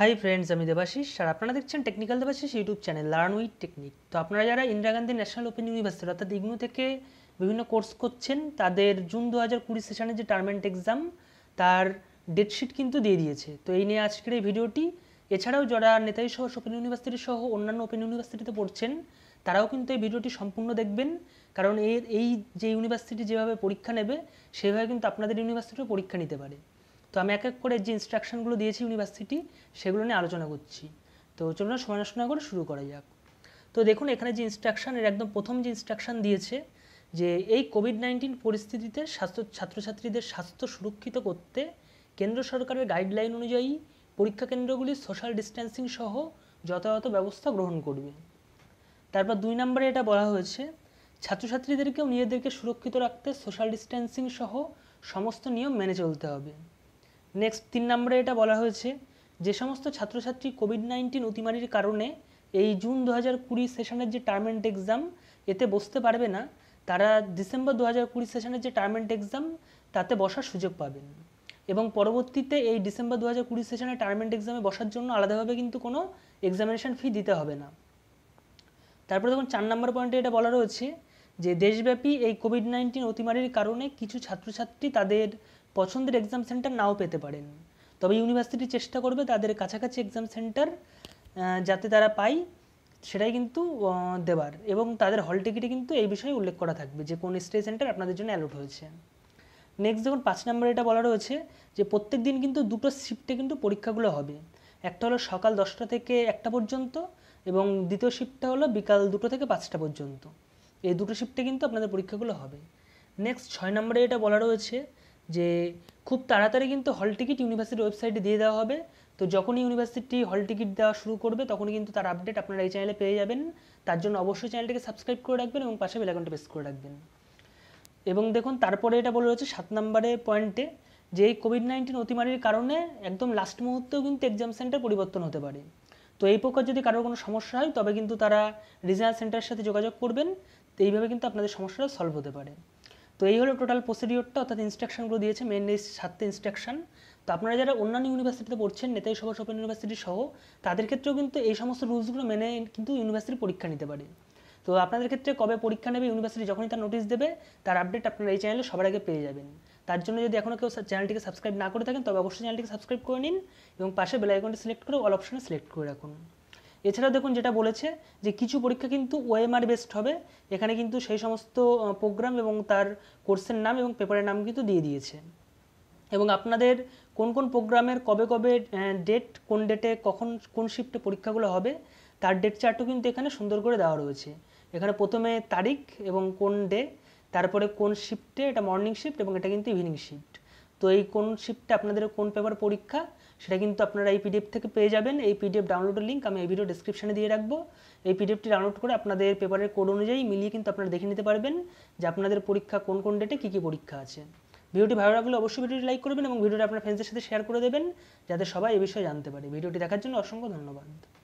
hi friends আমি দেবাশিস আর আপনারা দেখছেন technical Debashis YouTube channel learn with technique তো আপনারা যারা Indira Gandhi national open university অর্থাৎ ইগনু থেকে বিভিন্ন কোর্স করছেন তাদের জুন দু হাজার কুড়ি সেশনের যে টার্মেন্ট এক্সাম তার ডেটশিট কিন্তু দিয়ে দিয়েছে তো এই নিয়ে আজকের এই ভিডিওটি এছাড়াও যারা নেতাজি সহ ওপেন ইউনিভার্সিটি সহ অন্যান্য ওপেন ইউনিভার্সিটিতে পড়ছেন তারাও কিন্তু এই ভিডিওটি সম্পূর্ণ দেখবেন কারণ এর এই যে ইউনিভার্সিটি যেভাবে পরীক্ষা নেবে সেভাবে কিন্তু আপনাদের ইউনিভার্সিটিও পরীক্ষা নিতে পারে আমি এক এক করে যে ইনস্ট্রাকশনগুলো দিয়েছি ইউনিভার্সিটি সেগুলো নিয়ে আলোচনা করছি তো চলুন সমালোচনা করে শুরু করা যাক তো দেখুন এখানে যে ইনস্ট্রাকশান এর একদম প্রথম যে ইনস্ট্রাকশান দিয়েছে যে এই কোভিড নাইন্টিন পরিস্থিতিতে স্বাস্থ্য ছাত্রছাত্রীদের স্বাস্থ্য সুরক্ষিত করতে কেন্দ্র সরকারের গাইডলাইন অনুযায়ী পরীক্ষা কেন্দ্রগুলি সোশ্যাল ডিস্ট্যান্সিং সহ যথাযথ ব্যবস্থা গ্রহণ করবে তারপর দুই নম্বরে এটা বলা হয়েছে ছাত্রছাত্রীদেরকেও নিজেদেরকে সুরক্ষিত রাখতে সোশ্যাল ডিস্ট্যান্সিং সহ সমস্ত নিয়ম মেনে চলতে হবে নেক্সট তিন নম্বরে এটা বলা হয়েছে যে সমস্ত ছাত্রছাত্রী কোভিড নাইন্টিন অতিমারির কারণে এই জুন দু হাজার কুড়ি সেশনের যে টার্মেন্ট এক্সাম এতে বসতে পারবে না তারা ডিসেম্বর দু হাজার কুড়ি সেশনের যে টার্মেন্ট এক্সাম তাতে বসার সুযোগ পাবেন এবং পরবর্তীতে এই ডিসেম্বর দু হাজার কুড়ি সেশনে টার্ম এক্সামে বসার জন্য আলাদাভাবে কিন্তু কোনো এক্সামিনেশন ফি দিতে হবে না তারপরে দেখুন চার নম্বর পয়েন্টে এটা বলা রয়েছে যে দেশব্যাপী এই কোভিড নাইন্টিন অতিমারির কারণে কিছু ছাত্রছাত্রী তাদের পছন্দের এক্সাম সেন্টার নাও পেতে পারেন তবে ইউনিভার্সিটি চেষ্টা করবে তাদের কাছাকাছি এক্সাম সেন্টার যাতে তারা পায় সেটাই কিন্তু দেবার এবং তাদের হল টিকিটে কিন্তু এই বিষয়ে উল্লেখ করা থাকবে যে কোন স্টে সেন্টার আপনাদের জন্য অ্যালোট হয়েছে নেক্সট যখন পাঁচ নম্বরে এটা বলা রয়েছে যে প্রত্যেক দিন কিন্তু দুটো শিফটে কিন্তু পরীক্ষাগুলো হবে একটা হলো সকাল দশটা থেকে একটা পর্যন্ত এবং দ্বিতীয় শিফটটা হলো বিকাল দুটো থেকে পাঁচটা পর্যন্ত এই দুটো শিফটে কিন্তু আপনাদের পরীক্ষাগুলো হবে নেক্সট ছয় নম্বরে এটা বলা রয়েছে যে খুব তাড়াতাড়ি কিন্তু হল টিকিট ইউনিভার্সিটির ওয়েবসাইটে দিয়ে দেওয়া হবে তো যখনই ইউনিভার্সিটি হল টিকিট দেওয়া শুরু করবে তখনই কিন্তু তার আপডেট আপনারা এই চ্যানেলে পেয়ে যাবেন তার জন্য অবশ্যই চ্যানেলটিকে সাবস্ক্রাইব করে রাখবেন এবং পাশে বেলাকনটা প্রেস করে রাখবেন এবং দেখুন তারপরে এটা বলে রয়েছে সাত নম্বরে পয়েন্টে যে এই কোভিড নাইন্টিন অতিমারির কারণে একদম লাস্ট মুহূর্তেও কিন্তু এক্সাম সেন্টার পরিবর্তন হতে পারে তো এই প্রকার যদি কারোর কোনো সমস্যা হয় তবে কিন্তু তারা রিজার্ভ সেন্টারের সাথে যোগাযোগ করবেন তো এইভাবে কিন্তু আপনাদের সমস্যাটা সলভ হতে পারে তো এই হলো টোটাল প্রসিডিওরটা অর্থাৎ ইনস্ট্রাকশনগুলো দিয়েছে মেনলি সাতটা ইনস্ট্রাকশন তো আপনারা যারা অন্যান্য ইউনিভার্সিটিতে পড়ছেন নেতাই সভাষ ওপেন ইউনিভার্সিটি সহ তাদের ক্ষেত্রেও কিন্তু এই সমস্ত রুলসগুলো মেনে কিন্তু ইউনিভার্সিটির পরীক্ষা নিতে পারে তো আপনাদের ক্ষেত্রে কবে পরীক্ষা নেবে ইউনিভার্সিটি যখনই তার নোটিশ দেবে তার আপডেট আপনারা এই চ্যানেলে সবার আগে পেয়ে যাবেন তার জন্য যদি এখনও কেউ চ্যানেলটিকে সাবস্ক্রাইব না করে থাকেন তবে অবশ্যই চ্যানেলটিকে সাবস্ক্রাইব করে নিন এবং পাশে বেলাইকনটি সিলেক্ট করে অল অপশানে সিলেক্ট করে রাখুন এছাড়া দেখুন যেটা বলেছে যে কিছু পরীক্ষা কিন্তু ওএমআর বেসড হবে এখানে কিন্তু সেই সমস্ত প্রোগ্রাম এবং তার কোর্সের নাম এবং পেপারের নাম কিন্তু দিয়ে দিয়েছে এবং আপনাদের কোন কোন প্রোগ্রামের কবে কবে ডেট কোন ডেটে কখন কোন শিফটে পরীক্ষাগুলো হবে তার ডেট চার্টও কিন্তু এখানে সুন্দর করে দেওয়া রয়েছে এখানে প্রথমে তারিখ এবং কোন ডে তারপরে কোন শিফটে এটা মর্নিং শিফট এবং এটা কিন্তু ইভিনিং শিফট তো এই কোন শিফটে আপনাদের কোন পেপার পরীক্ষা সেটা কিন্তু আপনারা এই পিডিএফ থেকে পেয়ে যাবেন এই পিডিএফ ডাউনলোডের লিঙ্ক আমি এই ভিডিও ডিসক্রিপশানে দিয়ে রাখবো এই পিডিএফটি ডাউনলোড করে আপনাদের পেপারের কোড অনুযায়ী মিলিয়ে কিন্তু আপনারা দেখে নিতে পারবেন যে আপনাদের পরীক্ষা কোন কোন ডেটে কী কী পরীক্ষা আছে ভিডিওটি ভালো লাগলে অবশ্যই ভিডিওটি লাইক করবেন এবং ভিডিওটি আপনার ফ্রেন্ডসের সাথে শেয়ার করে দেবেন যাতে সবাই এ বিষয়ে জানতে পারে ভিডিওটি দেখার জন্য অসংখ্য ধন্যবাদ